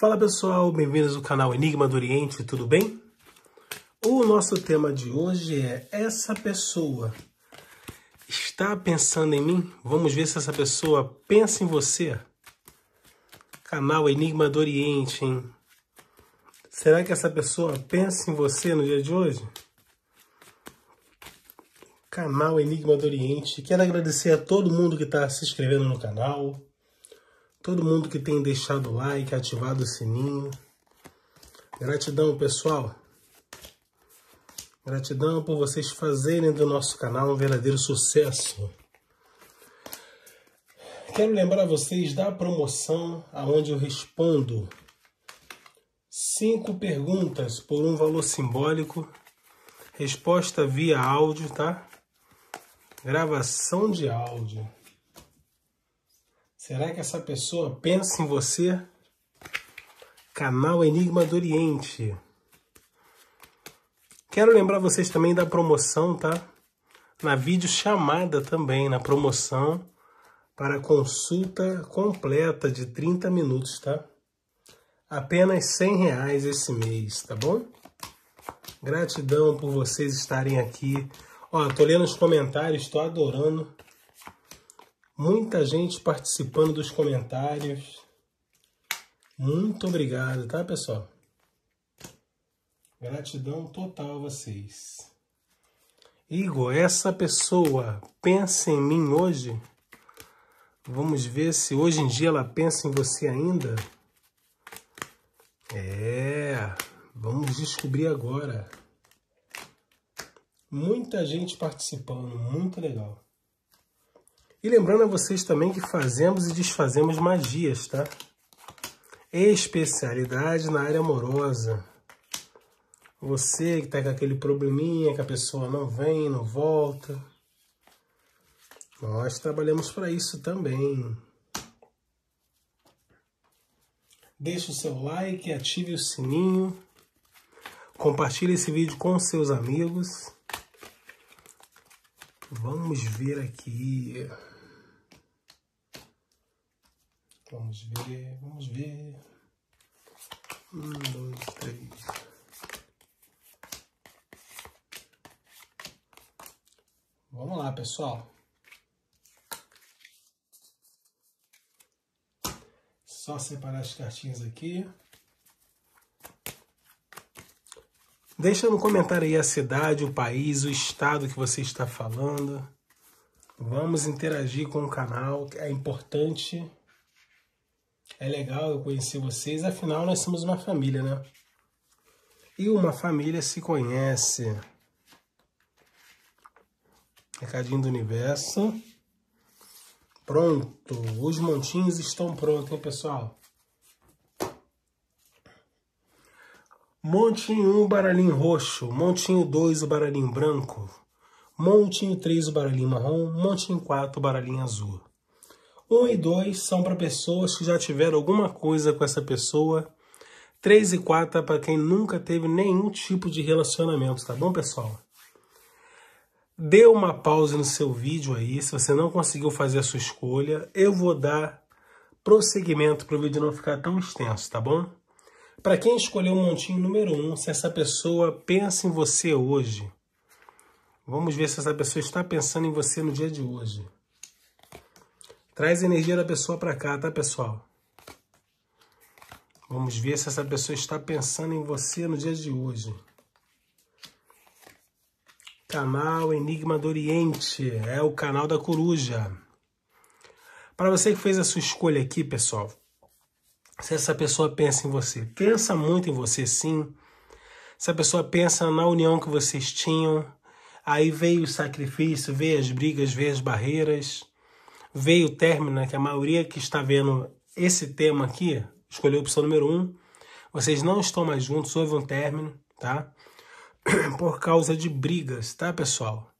Fala pessoal, bem-vindos ao canal Enigma do Oriente, tudo bem? O nosso tema de hoje é essa pessoa está pensando em mim? Vamos ver se essa pessoa pensa em você. Canal Enigma do Oriente, hein? Será que essa pessoa pensa em você no dia de hoje? Canal Enigma do Oriente. Quero agradecer a todo mundo que está se inscrevendo no canal, todo mundo que tem deixado o like, ativado o sininho. Gratidão, pessoal. Gratidão por vocês fazerem do nosso canal um verdadeiro sucesso. Quero lembrar vocês da promoção aonde eu respondo cinco perguntas por um valor simbólico, resposta via áudio, tá? Gravação de áudio. Será que essa pessoa pensa em você? Canal Enigma do Oriente. Quero lembrar vocês também da promoção, tá? Na videochamada também, na promoção para consulta completa de 30 minutos, tá? Apenas 100 reais esse mês, tá bom? Gratidão por vocês estarem aqui. Ó, tô lendo os comentários, tô adorando. Muita gente participando dos comentários. Muito obrigado, tá, pessoal? Gratidão total a vocês. Igor, essa pessoa pensa em mim hoje? Vamos ver se hoje em dia ela pensa em você ainda. É, vamos descobrir agora. Muita gente participando, muito legal. E lembrando a vocês também que fazemos e desfazemos magias, tá? Especialidade na área amorosa. Você que tá com aquele probleminha que a pessoa não vem, não volta. Nós trabalhamos para isso também. Deixe o seu like, ative o sininho. Compartilhe esse vídeo com seus amigos. Vamos ver aqui. Vamos ver, vamos ver. Um, dois, três. Vamos lá, pessoal. Só separar as cartinhas aqui. Deixa no comentário aí a cidade, o país, o estado que você está falando. Vamos interagir com o canal, é importante. É legal eu conhecer vocês, afinal nós somos uma família, né? E uma família se conhece. Recadinho do universo. Pronto. Os montinhos estão prontos, hein, pessoal? Montinho 1, um, baralhinho roxo. Montinho 2, o baralhinho branco. Montinho 3, o baralhinho marrom. Montinho 4, o baralhinho azul. 1 e 2 são para pessoas que já tiveram alguma coisa com essa pessoa. 3 e 4 é para quem nunca teve nenhum tipo de relacionamento, tá bom, pessoal? Dê uma pausa no seu vídeo aí, se você não conseguiu fazer a sua escolha. Eu vou dar prosseguimento para o vídeo não ficar tão extenso, tá bom? Para quem escolheu o montinho número 1, um, se essa pessoa pensa em você hoje, vamos ver se essa pessoa está pensando em você no dia de hoje. Traz a energia da pessoa para cá, tá, pessoal? Vamos ver se essa pessoa está pensando em você no dia de hoje. Canal Enigma do Oriente é o canal da coruja. Para você que fez a sua escolha aqui, pessoal, se essa pessoa pensa em você, pensa muito em você, sim. Se a pessoa pensa na união que vocês tinham, aí veio o sacrifício, veio as brigas, veio as barreiras veio o término, né, que a maioria que está vendo esse tema aqui escolheu a opção número 1. Um. Vocês não estão mais juntos, houve um término, tá? Por causa de brigas, tá, pessoal?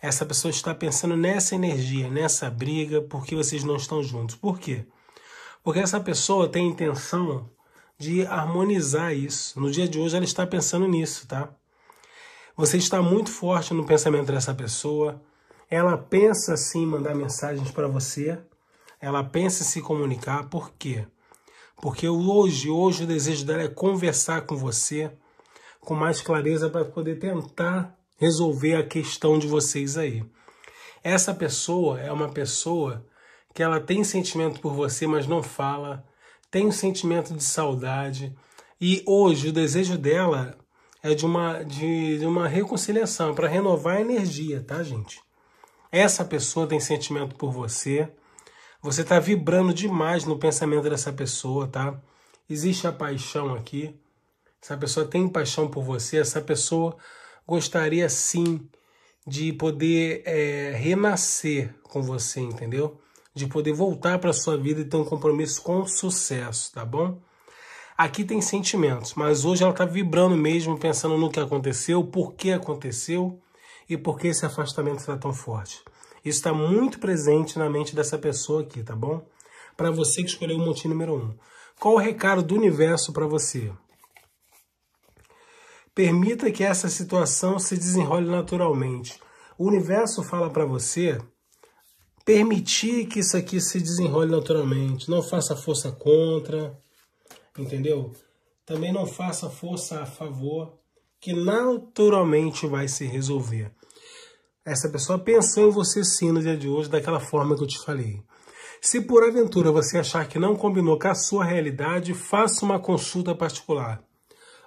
Essa pessoa está pensando nessa energia, nessa briga, porque vocês não estão juntos. Por quê? Porque essa pessoa tem intenção de harmonizar isso. No dia de hoje ela está pensando nisso, tá? Você está muito forte no pensamento dessa pessoa ela pensa sim mandar mensagens para você, ela pensa em se comunicar, por quê? Porque hoje, hoje o desejo dela é conversar com você com mais clareza para poder tentar resolver a questão de vocês aí. Essa pessoa é uma pessoa que ela tem sentimento por você, mas não fala, tem um sentimento de saudade e hoje o desejo dela é de uma de, de uma reconciliação para renovar a energia, tá, gente? Essa pessoa tem sentimento por você. Você está vibrando demais no pensamento dessa pessoa, tá? Existe a paixão aqui. Essa pessoa tem paixão por você. Essa pessoa gostaria sim de poder é, renascer com você, entendeu? De poder voltar para sua vida e ter um compromisso com sucesso, tá bom? Aqui tem sentimentos, mas hoje ela está vibrando mesmo, pensando no que aconteceu, por que aconteceu e por que esse afastamento será tá tão forte. Isso está muito presente na mente dessa pessoa aqui, tá bom? Para você que escolheu o montinho número 1. Um. Qual o recado do universo para você? Permita que essa situação se desenrole naturalmente. O universo fala para você permitir que isso aqui se desenrole naturalmente. Não faça força contra, entendeu? Também não faça força a favor, que naturalmente vai se resolver. Essa pessoa pensou em você sim no dia de hoje, daquela forma que eu te falei. Se por aventura você achar que não combinou com a sua realidade, faça uma consulta particular.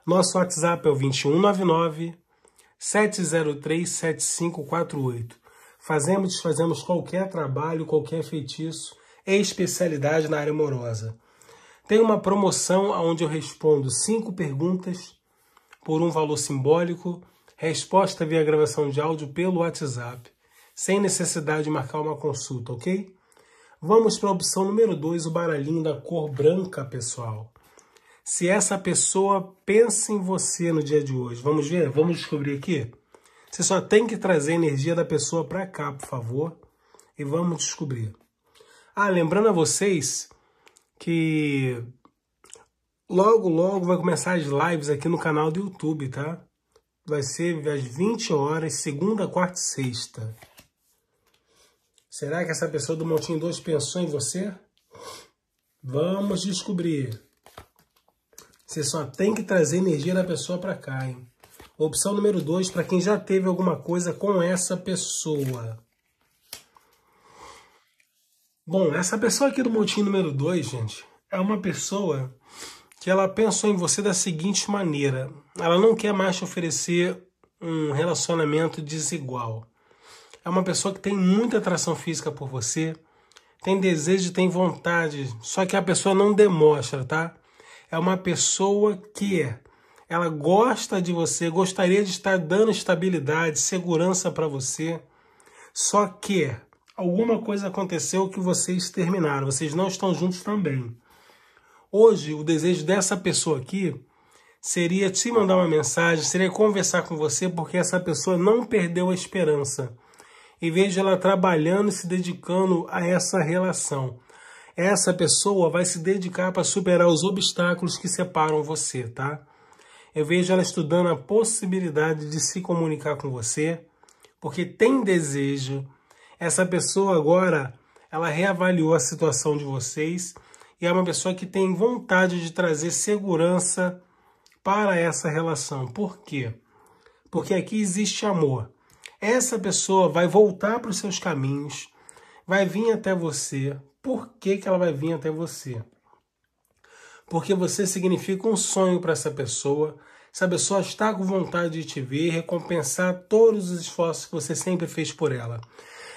Nosso WhatsApp é o 2199 703 7548. Fazemos, desfazemos qualquer trabalho, qualquer feitiço, é especialidade na área amorosa. Tem uma promoção onde eu respondo cinco perguntas por um valor simbólico Resposta é via gravação de áudio pelo WhatsApp, sem necessidade de marcar uma consulta, ok? Vamos para a opção número 2, o baralhinho da cor branca, pessoal. Se essa pessoa pensa em você no dia de hoje, vamos ver? Vamos descobrir aqui? Você só tem que trazer a energia da pessoa para cá, por favor, e vamos descobrir. Ah, lembrando a vocês que logo, logo vai começar as lives aqui no canal do YouTube, tá? vai ser às 20 horas, segunda, quarta e sexta. Será que essa pessoa do Montinho 2 pensou em você? Vamos descobrir. Você só tem que trazer energia da pessoa para cá, hein? Opção número 2, para quem já teve alguma coisa com essa pessoa. Bom, essa pessoa aqui do Montinho número 2, gente, é uma pessoa que ela pensou em você da seguinte maneira: ela não quer mais te oferecer um relacionamento desigual. É uma pessoa que tem muita atração física por você, tem desejo, tem vontade, só que a pessoa não demonstra, tá? É uma pessoa que ela gosta de você, gostaria de estar dando estabilidade, segurança para você, só que alguma coisa aconteceu que vocês terminaram, vocês não estão juntos também. Hoje, o desejo dessa pessoa aqui seria te mandar uma mensagem, seria conversar com você, porque essa pessoa não perdeu a esperança. E vejo ela trabalhando e se dedicando a essa relação. Essa pessoa vai se dedicar para superar os obstáculos que separam você, tá? Eu vejo ela estudando a possibilidade de se comunicar com você, porque tem desejo. Essa pessoa agora, ela reavaliou a situação de vocês e é uma pessoa que tem vontade de trazer segurança para essa relação. Por quê? Porque aqui existe amor. Essa pessoa vai voltar para os seus caminhos, vai vir até você. Por que, que ela vai vir até você? Porque você significa um sonho para essa pessoa. Essa pessoa está com vontade de te ver, recompensar todos os esforços que você sempre fez por ela.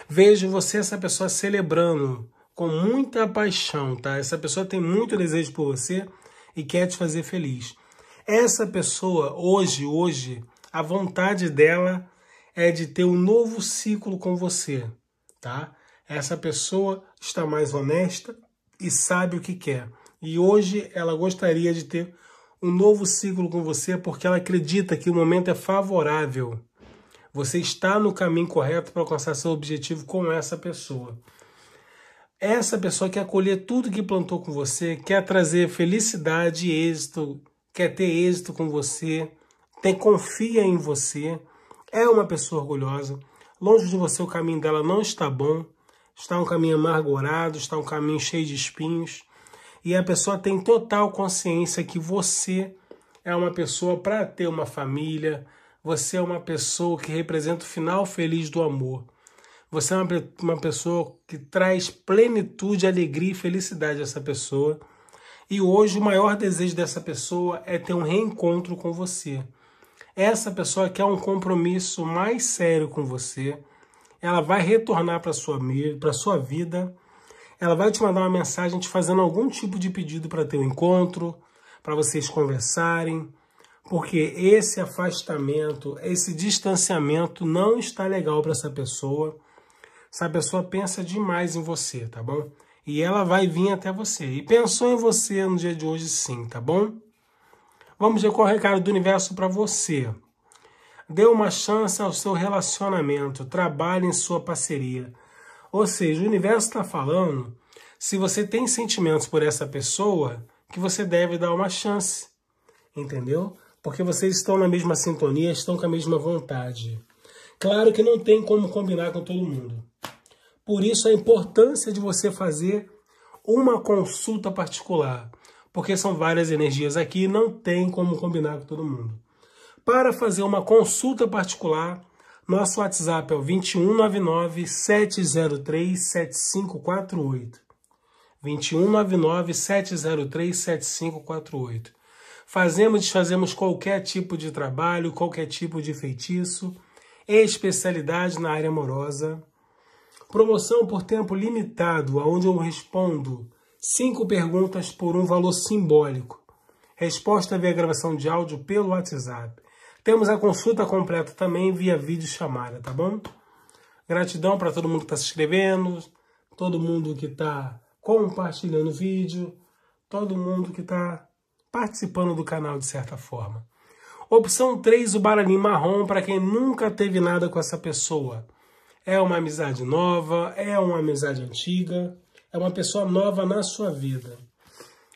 Vejo você, essa pessoa, celebrando com muita paixão, tá? Essa pessoa tem muito desejo por você e quer te fazer feliz. Essa pessoa, hoje, hoje, a vontade dela é de ter um novo ciclo com você, tá? Essa pessoa está mais honesta e sabe o que quer. E hoje ela gostaria de ter um novo ciclo com você porque ela acredita que o momento é favorável. Você está no caminho correto para alcançar seu objetivo com essa pessoa. Essa pessoa quer colher tudo que plantou com você, quer trazer felicidade e êxito, quer ter êxito com você, tem confia em você, é uma pessoa orgulhosa. Longe de você o caminho dela não está bom, está um caminho amargurado, está um caminho cheio de espinhos. E a pessoa tem total consciência que você é uma pessoa para ter uma família, você é uma pessoa que representa o final feliz do amor. Você é uma, uma pessoa que traz plenitude, alegria e felicidade a essa pessoa. E hoje o maior desejo dessa pessoa é ter um reencontro com você. Essa pessoa quer um compromisso mais sério com você. Ela vai retornar para sua para sua vida. Ela vai te mandar uma mensagem te fazendo algum tipo de pedido para ter um encontro, para vocês conversarem, porque esse afastamento, esse distanciamento não está legal para essa pessoa essa pessoa pensa demais em você, tá bom? E ela vai vir até você. E pensou em você no dia de hoje, sim, tá bom? Vamos ver qual é o recado do universo para você. Dê uma chance ao seu relacionamento, trabalhe em sua parceria. Ou seja, o universo está falando, se você tem sentimentos por essa pessoa, que você deve dar uma chance, entendeu? Porque vocês estão na mesma sintonia, estão com a mesma vontade. Claro que não tem como combinar com todo mundo. Por isso a importância de você fazer uma consulta particular, porque são várias energias aqui e não tem como combinar com todo mundo. Para fazer uma consulta particular, nosso WhatsApp é o 2199 703 7548. 2199 703 7548. Fazemos, desfazemos qualquer tipo de trabalho, qualquer tipo de feitiço, especialidade na área amorosa. Promoção por tempo limitado, onde eu respondo cinco perguntas por um valor simbólico. Resposta via gravação de áudio pelo WhatsApp. Temos a consulta completa também via vídeo chamada, tá bom? Gratidão para todo mundo que está se inscrevendo, todo mundo que está compartilhando o vídeo, todo mundo que está participando do canal de certa forma. Opção 3, o baralhinho marrom para quem nunca teve nada com essa pessoa. É uma amizade nova, é uma amizade antiga, é uma pessoa nova na sua vida.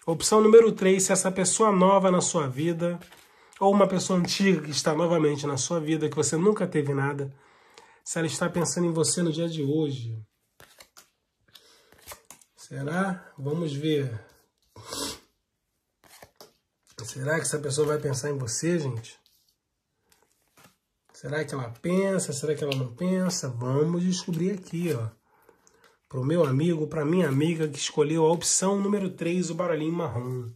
Opção número 3, se essa pessoa nova na sua vida, ou uma pessoa antiga que está novamente na sua vida, que você nunca teve nada, se ela está pensando em você no dia de hoje. Será? Vamos ver. Será que essa pessoa vai pensar em você, gente? Será que ela pensa? Será que ela não pensa? Vamos descobrir aqui, ó. Para o meu amigo, para minha amiga que escolheu a opção número 3, o baralhinho marrom.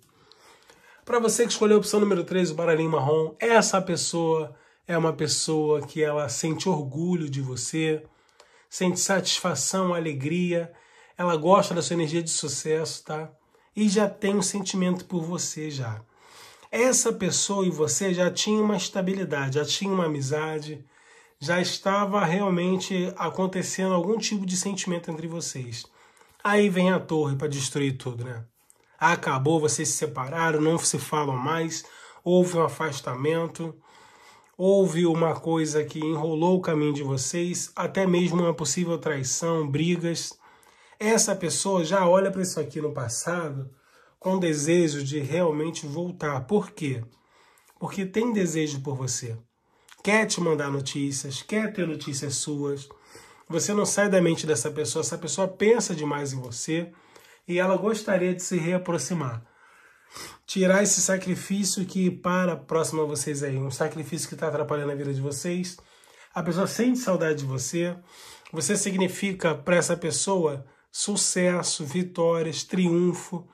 Para você que escolheu a opção número 3, o baralhinho marrom, essa pessoa é uma pessoa que ela sente orgulho de você, sente satisfação, alegria, ela gosta da sua energia de sucesso, tá? E já tem um sentimento por você já essa pessoa e você já tinha uma estabilidade, já tinha uma amizade, já estava realmente acontecendo algum tipo de sentimento entre vocês. Aí vem a torre para destruir tudo, né? Acabou, vocês se separaram, não se falam mais, houve um afastamento, houve uma coisa que enrolou o caminho de vocês, até mesmo uma possível traição, brigas. Essa pessoa já olha para isso aqui no passado com desejo de realmente voltar. Por quê? Porque tem desejo por você. Quer te mandar notícias, quer ter notícias suas. Você não sai da mente dessa pessoa, essa pessoa pensa demais em você e ela gostaria de se reaproximar. Tirar esse sacrifício que para próximo a vocês aí, um sacrifício que está atrapalhando a vida de vocês. A pessoa sente saudade de você. Você significa para essa pessoa sucesso, vitórias, triunfo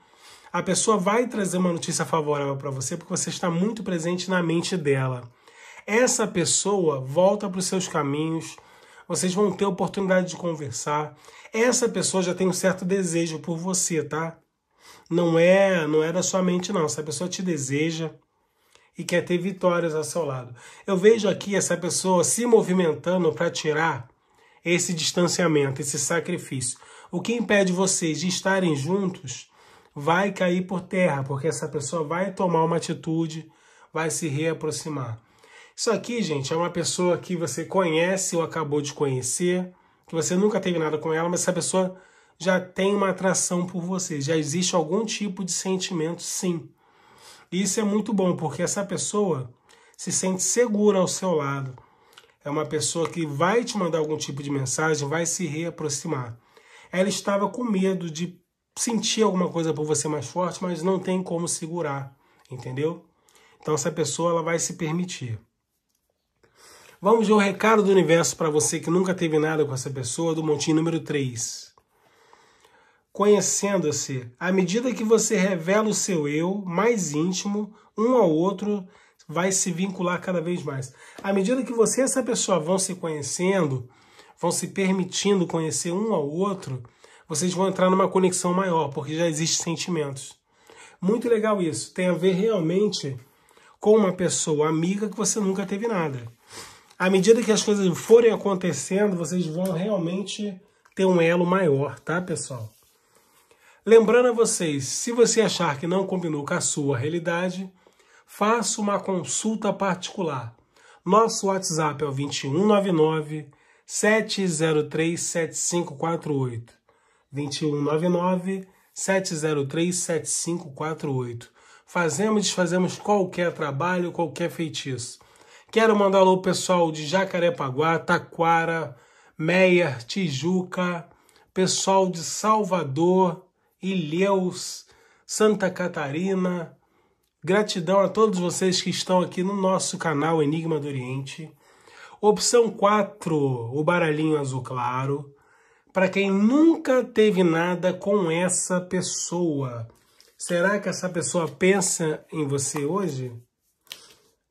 a pessoa vai trazer uma notícia favorável para você porque você está muito presente na mente dela. Essa pessoa volta para os seus caminhos, vocês vão ter oportunidade de conversar. Essa pessoa já tem um certo desejo por você, tá? Não é, não é da sua mente não, essa pessoa te deseja e quer ter vitórias ao seu lado. Eu vejo aqui essa pessoa se movimentando para tirar esse distanciamento, esse sacrifício. O que impede vocês de estarem juntos vai cair por terra, porque essa pessoa vai tomar uma atitude, vai se reaproximar. Isso aqui, gente, é uma pessoa que você conhece ou acabou de conhecer, que você nunca teve nada com ela, mas essa pessoa já tem uma atração por você, já existe algum tipo de sentimento, sim. E isso é muito bom, porque essa pessoa se sente segura ao seu lado. É uma pessoa que vai te mandar algum tipo de mensagem, vai se reaproximar. Ela estava com medo de sentir alguma coisa por você mais forte, mas não tem como segurar, entendeu? Então essa pessoa ela vai se permitir. Vamos ver o recado do universo para você que nunca teve nada com essa pessoa, do montinho número 3. Conhecendo-se, à medida que você revela o seu eu mais íntimo, um ao outro vai se vincular cada vez mais. À medida que você e essa pessoa vão se conhecendo, vão se permitindo conhecer um ao outro, vocês vão entrar numa conexão maior, porque já existem sentimentos. Muito legal isso. Tem a ver realmente com uma pessoa amiga que você nunca teve nada. À medida que as coisas forem acontecendo, vocês vão realmente ter um elo maior, tá, pessoal? Lembrando a vocês, se você achar que não combinou com a sua realidade, faça uma consulta particular. Nosso WhatsApp é o 2199 703 7548. 2199 703 7548. Fazemos e desfazemos qualquer trabalho, qualquer feitiço. Quero mandar alô pessoal de Jacarepaguá, Taquara, Meier, Tijuca, pessoal de Salvador, Ilhéus, Santa Catarina. Gratidão a todos vocês que estão aqui no nosso canal Enigma do Oriente. Opção 4, o baralhinho azul claro para quem nunca teve nada com essa pessoa. Será que essa pessoa pensa em você hoje?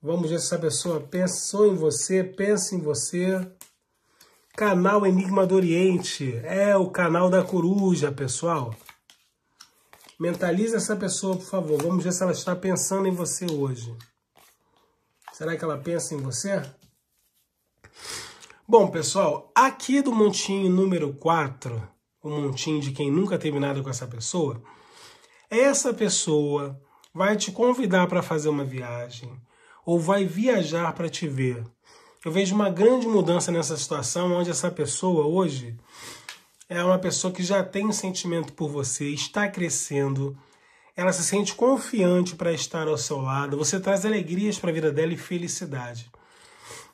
Vamos ver se essa pessoa pensou em você, pensa em você. Canal Enigma do Oriente é o canal da coruja, pessoal. Mentalize essa pessoa, por favor. Vamos ver se ela está pensando em você hoje. Será que ela pensa em você? Bom, pessoal, aqui do montinho número 4, o montinho de quem nunca teve nada com essa pessoa, essa pessoa vai te convidar para fazer uma viagem ou vai viajar para te ver. Eu vejo uma grande mudança nessa situação, onde essa pessoa hoje é uma pessoa que já tem um sentimento por você, está crescendo, ela se sente confiante para estar ao seu lado, você traz alegrias para a vida dela e felicidade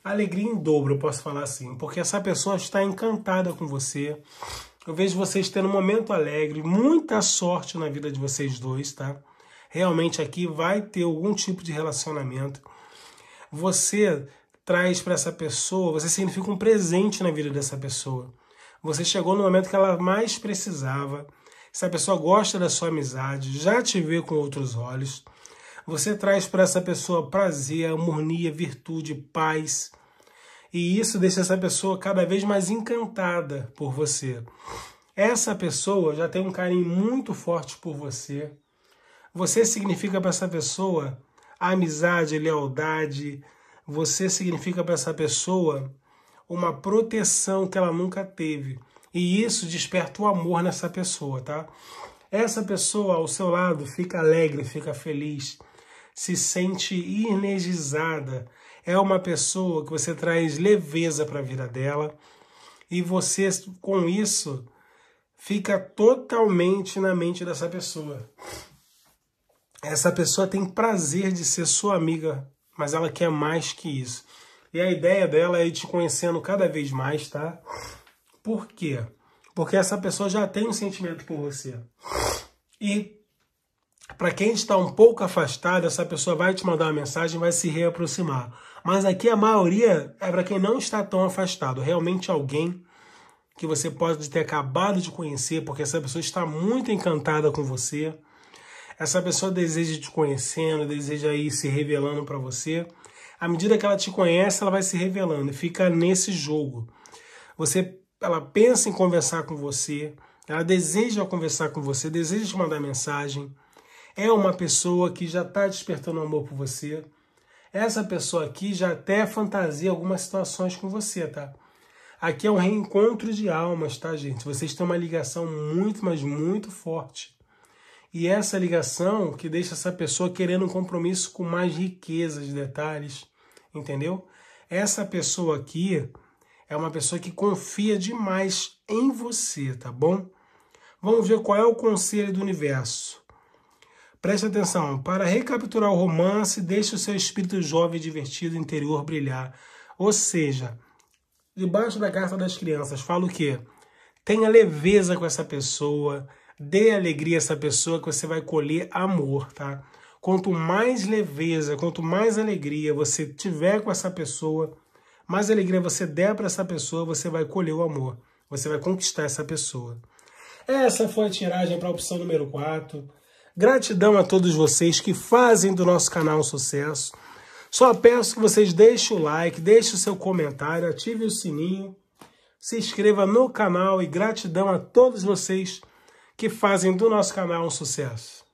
alegria em dobro, eu posso falar assim, porque essa pessoa está encantada com você. Eu vejo vocês tendo um momento alegre, muita sorte na vida de vocês dois, tá? Realmente aqui vai ter algum tipo de relacionamento. Você traz para essa pessoa, você significa um presente na vida dessa pessoa. Você chegou no momento que ela mais precisava. Essa pessoa gosta da sua amizade, já te vê com outros olhos. Você traz para essa pessoa prazer, harmonia, virtude, paz. E isso deixa essa pessoa cada vez mais encantada por você. Essa pessoa já tem um carinho muito forte por você. Você significa para essa pessoa amizade, lealdade. Você significa para essa pessoa uma proteção que ela nunca teve. E isso desperta o amor nessa pessoa, tá? Essa pessoa ao seu lado fica alegre, fica feliz, se sente energizada. É uma pessoa que você traz leveza para a vida dela e você, com isso, fica totalmente na mente dessa pessoa. Essa pessoa tem prazer de ser sua amiga, mas ela quer mais que isso. E a ideia dela é ir te conhecendo cada vez mais, tá? Por quê? Porque essa pessoa já tem um sentimento por você. E para quem está um pouco afastado, essa pessoa vai te mandar uma mensagem, vai se reaproximar. Mas aqui a maioria é para quem não está tão afastado, realmente alguém que você pode ter acabado de conhecer, porque essa pessoa está muito encantada com você. Essa pessoa deseja te conhecendo, deseja ir se revelando para você. À medida que ela te conhece, ela vai se revelando e fica nesse jogo. Você, ela pensa em conversar com você, ela deseja conversar com você, deseja te mandar mensagem é uma pessoa que já está despertando amor por você. Essa pessoa aqui já até fantasia algumas situações com você, tá? Aqui é um reencontro de almas, tá, gente? Vocês têm uma ligação muito, mas muito forte. E essa ligação que deixa essa pessoa querendo um compromisso com mais riquezas, detalhes, entendeu? Essa pessoa aqui é uma pessoa que confia demais em você, tá bom? Vamos ver qual é o conselho do universo. Preste atenção, para recapturar o romance, deixe o seu espírito jovem e divertido interior brilhar. Ou seja, debaixo da carta das crianças, fala o quê? Tenha leveza com essa pessoa, dê alegria a essa pessoa que você vai colher amor, tá? Quanto mais leveza, quanto mais alegria você tiver com essa pessoa, mais alegria você der para essa pessoa, você vai colher o amor, você vai conquistar essa pessoa. Essa foi a tiragem para a opção número 4. Gratidão a todos vocês que fazem do nosso canal um sucesso. Só peço que vocês deixem o like, deixem o seu comentário, ative o sininho, se inscreva no canal e gratidão a todos vocês que fazem do nosso canal um sucesso.